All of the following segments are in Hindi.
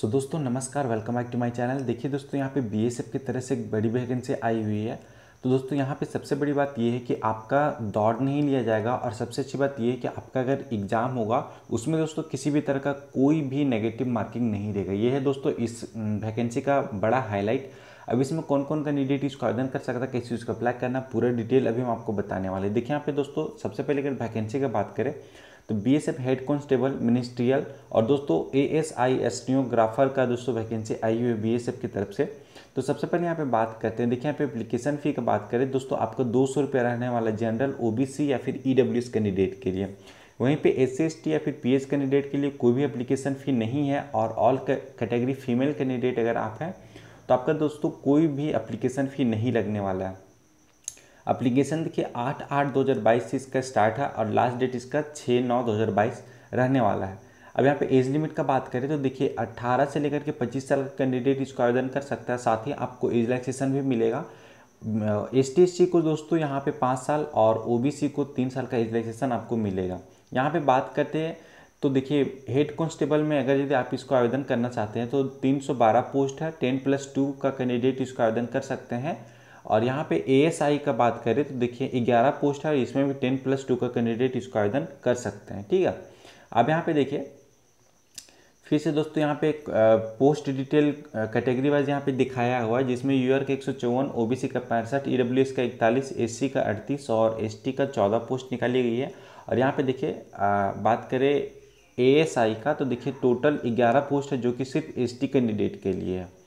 सो so, दोस्तों नमस्कार welcome back to my channel देखिए दोस्तों यहाँ पे बीएसएफ की तरह से एक बड़ी वैकेंसी आई हुई है तो दोस्तों यहाँ पे सबसे बड़ी बात यह है कि आपका दौड़ नहीं लिया जाएगा और सबसे अच्छी बात यह है कि आपका अगर एग्ज़ाम होगा उसमें दोस्तों किसी भी तरह का कोई भी नेगेटिव मार्किंग नहीं देगा ये है दोस्तों इस वैकेंसी का बड़ा हाईलाइट अब इसमें कौन कौन कैंडिडेट इसको आवेदन कर सकता है कैसे को अप्लाई करना पूरा डिटेल अभी हम आपको बताने वाले देखिए यहाँ पे दोस्तों सबसे पहले अगर वैकेंसी की बात करें तो बीएसएफ हेड कांस्टेबल मिनिस्ट्रियल और दोस्तों ए एस आई एस्टियोग्राफर का दोस्तों वैकेंसी आई हुई है बीएसएफ की तरफ से तो सबसे पहले यहाँ पे बात करते हैं देखिए यहाँ पे एप्लीकेशन फ़ी का बात करें दोस्तों आपको दो सौ रुपया रहने वाला जनरल सी या फिर ई e कैंडिडेट के लिए वहीं पे एस सी या फिर पी कैंडिडेट के लिए कोई भी एप्लीकेशन फ़ी नहीं है और ऑल कैटेगरी फीमेल कैंडिडेट अगर आप हैं तो आपका दोस्तों कोई भी एप्लीकेशन फ़ी नहीं लगने वाला है अप्लीकेशन देखिए आठ आठ दो हज़ार बाईस से इसका स्टार्ट है और लास्ट डेट इसका छः नौ दो हज़ार बाईस रहने वाला है अब यहाँ पे एज लिमिट का बात करें तो देखिए 18 से लेकर के 25 साल का कैंडिडेट इसको आवेदन कर सकता है साथ ही आपको एज रिलैक्सेशन भी मिलेगा एस टी को दोस्तों यहाँ पे पाँच साल और ओ को तीन साल का एज रिलैक्सेशन आपको मिलेगा यहाँ पर बात करते हैं तो देखिए हेड कांस्टेबल में अगर यदि आप इसको आवेदन करना चाहते हैं तो 312 पोस्ट है 10 प्लस टू का कैंडिडेट इसको आवेदन कर सकते हैं और यहाँ पे आई का बात करें तो देखिए ग्यारह पोस्ट है इसमें भी टेन प्लस टू का कैंडिडेट इसको आवेदन कर सकते हैं ठीक है अब यहाँ पे देखिए फिर से दोस्तों यहाँ पे पोस्ट डिटेल कैटेगरी वाइज यहाँ पे दिखाया हुआ है जिसमें यूआर के एक सौ चौवन ओ का पैंसठ ई e का इकतालीस एस का अड़तीस और एस का चौदह पोस्ट निकाली गई है और यहाँ पर देखिए बात करें ए का तो देखिए टोटल ग्यारह पोस्ट है जो कि सिर्फ एस कैंडिडेट के लिए है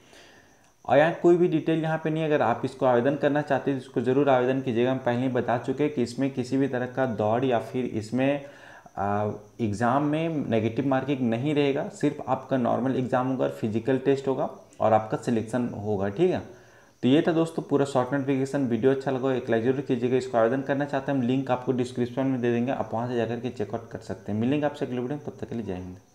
और यहाँ कोई भी डिटेल यहाँ पे नहीं अगर आप इसको आवेदन करना चाहते हैं तो इसको ज़रूर आवेदन कीजिएगा हम पहले ही बता चुके हैं कि इसमें किसी भी तरह का दौड़ या फिर इसमें एग्ज़ाम में नेगेटिव मार्किंग नहीं रहेगा सिर्फ आपका नॉर्मल एग्ज़ाम होगा और फिजिकल टेस्ट होगा और आपका सिलेक्शन होगा ठीक है तो ये था दोस्तों पूरा शॉर्ट नोटिफिकेशन वीडियो अच्छा लगा एक लाइक जरूर कीजिएगा इसको आवेदन करना चाहते हैं हम लिंक आपको डिस्क्रिप्शन में दे देंगे आप वहाँ से जाकर के चेकआउट कर सकते हैं मिलेंगे आपसे अगले वीडियो तब तक के लिए जाएंगे